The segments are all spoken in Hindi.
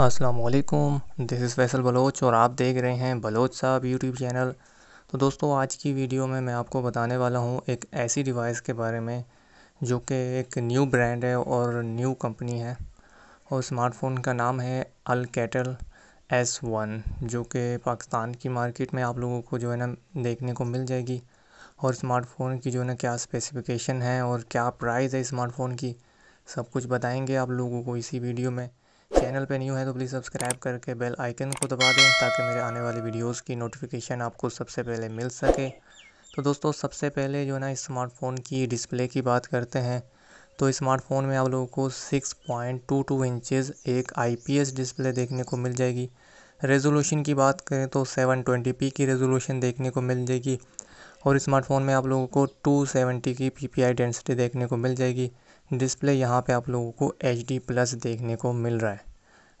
अस्सलाम दिस इज़ फैसल बलोच और आप देख रहे हैं बलोच साहब यूट्यूब चैनल तो दोस्तों आज की वीडियो में मैं आपको बताने वाला हूँ एक ऐसी डिवाइस के बारे में जो कि एक न्यू ब्रांड है और न्यू कंपनी है और स्मार्टफोन का नाम है अल कैटल एस वन जो कि पाकिस्तान की मार्केट में आप लोगों को जो है ना देखने को मिल जाएगी और स्मार्टफोन की जो है ना क्या स्पेसिफिकेशन है और क्या प्राइस है स्मार्टफोन की सब कुछ बताएंगे आप लोगों को इसी वीडियो में चैनल पे न्यू है तो प्लीज़ सब्सक्राइब करके बेल आइकन को दबा दें ताकि मेरे आने वाले वीडियोस की नोटिफिकेशन आपको सबसे पहले मिल सके तो दोस्तों सबसे पहले जो है ना स्मार्टफोन की डिस्प्ले की बात करते हैं तो स्मार्टफोन में आप लोगों को 6.22 इंचज़ एक आई डिस्प्ले देखने को मिल जाएगी रेजोलूशन की बात करें तो सेवन की रेजोलूशन देखने को मिल जाएगी और स्मार्टफोन में आप लोगों को टू की पी डेंसिटी देखने को मिल जाएगी डिस्प्ले यहाँ पे आप लोगों को एच डी प्लस देखने को मिल रहा है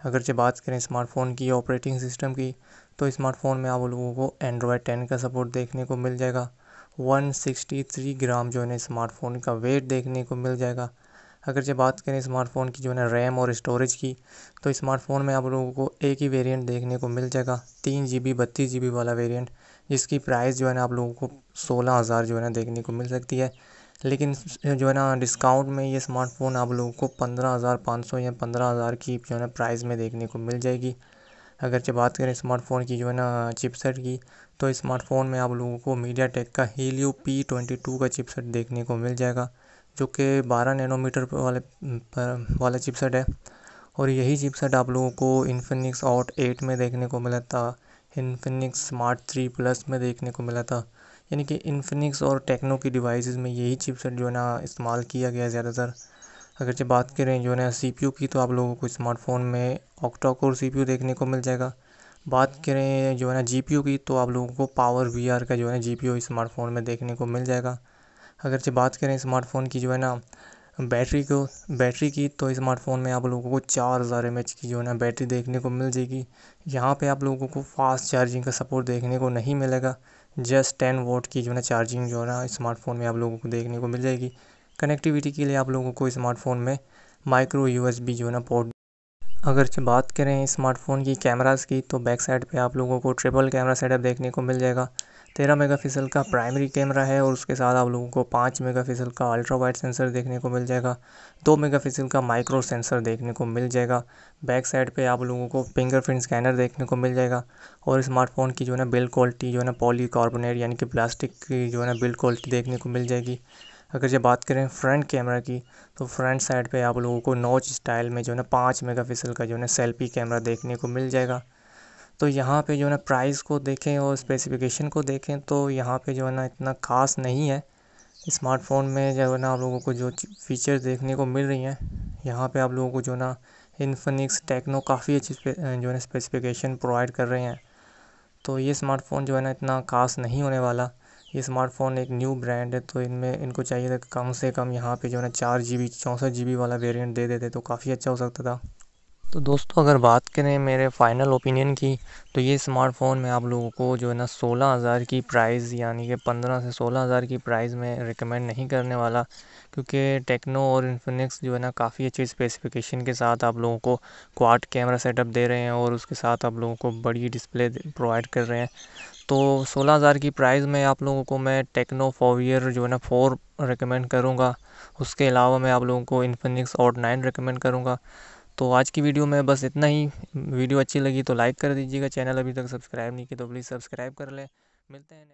अगर जब बात करें स्मार्टफोन की ऑपरेटिंग सिस्टम की तो स्मार्टफोन में आप लोगों को एंड्रॉयड टेन का सपोर्ट देखने को मिल जाएगा 163 ग्राम जो है ना स्मार्टफोन का वेट देखने को मिल जाएगा अगर जब बात करें स्मार्टफ़ोन की जो है ना रैम और स्टोरेज की तो स्मार्टफ़ोन में आप लोगों को एक ही वेरिएंट देखने को मिल जाएगा तीन जी बी बत्तीस जी बी वाला वेरिएंट जिसकी प्राइस जो है ना आप लोगों को सोलह हज़ार जो है ना देखने को मिल सकती है लेकिन जो है ना डिस्काउंट में ये स्मार्टफ़ोन आप लोगों को पंद्रह हज़ार पाँच सौ या पंद्रह हज़ार की जो है ना प्राइस में देखने को मिल जाएगी अगरचे बात करें स्मार्टफ़ोन की जो है ना चिपसेट की तो स्मार्टफ़ोन में आप लोगों को मीडिया टेक का हीलियो पी ट्वेंटी टू का चिपसेट देखने को मिल जाएगा जो कि बारह नैनोमीटर वाले वाला चिपसेट है और यही चिपसेट आप लोगों को इन्फिनिक्स आउट एट में देखने को मिला था इन्फिनिक्स स्मार्ट थ्री प्लस में देखने को मिला था यानी कि इन्फिनिक्स और टेक्नो की डिवाइसेस में यही चिपसेट जो है ना इस्तेमाल किया गया ज़्यादातर अगरचे बात करें जो है ना सी की तो आप लोगों को स्मार्टफोन में ऑक्टा कोर सी देखने को मिल जाएगा बात करें जो है ना जी की तो आप लोगों को पावर वी का जो है ना जी स्मार्टफोन में देखने को मिल जाएगा अगरचे बात करें स्मार्टफोन की जो है ना बैटरी को बैटरी की तो स्मार्टफोन में आप लोगों को चार हज़ार एम एच की जो है ना बैटरी देखने को मिल जाएगी यहाँ पे आप लोगों को फास्ट चार्जिंग का सपोर्ट देखने को नहीं मिलेगा जस्ट टेन वोट की जो है ना चार्जिंग जो है ना स्मार्टफोन में आप लोगों को देखने को मिल जाएगी कनेक्टिविटी के लिए आप लोगों को स्मार्टफोन में माइक्रो यू एस बी जो है ना पोर्ट अगर बात करें स्मार्टफ़ोन की कैमराज़ की तो बैक साइड पे आप लोगों को ट्रिपल कैमरा सेटअप देखने को मिल जाएगा तेरह मेगापिक्सल का प्राइमरी कैमरा है और उसके साथ आप लोगों को पाँच मेगापिक्सल का अल्ट्रा वाइड सेंसर देखने को मिल जाएगा दो मेगापिक्सल का माइक्रो सेंसर देखने को मिल जाएगा बैक साइड पे आप लोगों को फिंगरप्रिंट स्कैनर देखने को मिल जाएगा और स्मार्टफ़ोन की जो है ना बिल्ड क्वालिटी जो है ना कार्बोनेट यानी कि प्लास्टिक की जो है ना बिल्ड क्वालिटी देखने को मिल जाएगी अगर जब बात करें फ्रंट कैमरा की तो फ्रंट साइड पे आप लोगों को नॉच स्टाइल में जो है ना पाँच पिक्सल का जो है ना सेल्फी कैमरा देखने को मिल जाएगा तो यहाँ पे जो है ना प्राइस को देखें और स्पेसिफिकेशन को देखें तो यहाँ पे जो है ना इतना ख़ास नहीं है स्मार्टफोन में जो है ना आप लोगों को जो फीचर्स देखने को मिल रही हैं यहाँ पे आप लोगों को जो ना इन्फिनिक्स टेक्नो काफ़ी अच्छी जो है ना स्पेसिफिकेशन प्रोवाइड कर रहे हैं तो ये स्मार्टफोन जो है ना इतना ख़ास नहीं होने वाला ये स्मार्टफ़ोन एक न्यू ब्रांड है तो इनमें इनको चाहिए था कम से कम यहाँ पे जो है ना चार जी बी चौंसठ जी बी वाला वेरियंट दे देते तो काफ़ी अच्छा हो सकता था तो दोस्तों अगर बात करें मेरे फ़ाइनल ओपिनियन की तो ये स्मार्टफ़ोन मैं आप लोगों को जो है ना सोलह हज़ार की प्राइस यानी कि पंद्रह से सोलह हज़ार की प्राइस में रिकमेंड नहीं करने वाला क्योंकि टेक्नो और इन्फिनिक्स जो है ना काफ़ी अच्छी स्पेसिफिकेशन के साथ आप लोगों को क्वाड कैमरा सेटअप दे रहे हैं और उसके साथ आप लोगों को बड़ी डिस्प्ले प्रोवाइड कर रहे हैं तो सोलह हज़ार की प्राइस में आप लोगों को मैं टेक्नो फोवियर जो है ना फ़ोर रिकमेंड करूँगा उसके अलावा मैं आप लोगों को इन्फिनिक्स और नाइन रिकमेंड करूँगा तो आज की वीडियो में बस इतना ही वीडियो अच्छी लगी तो लाइक कर दीजिएगा चैनल अभी तक सब्सक्राइब नहीं किया तो प्लीज़ सब्सक्राइब कर लें मिलते हैं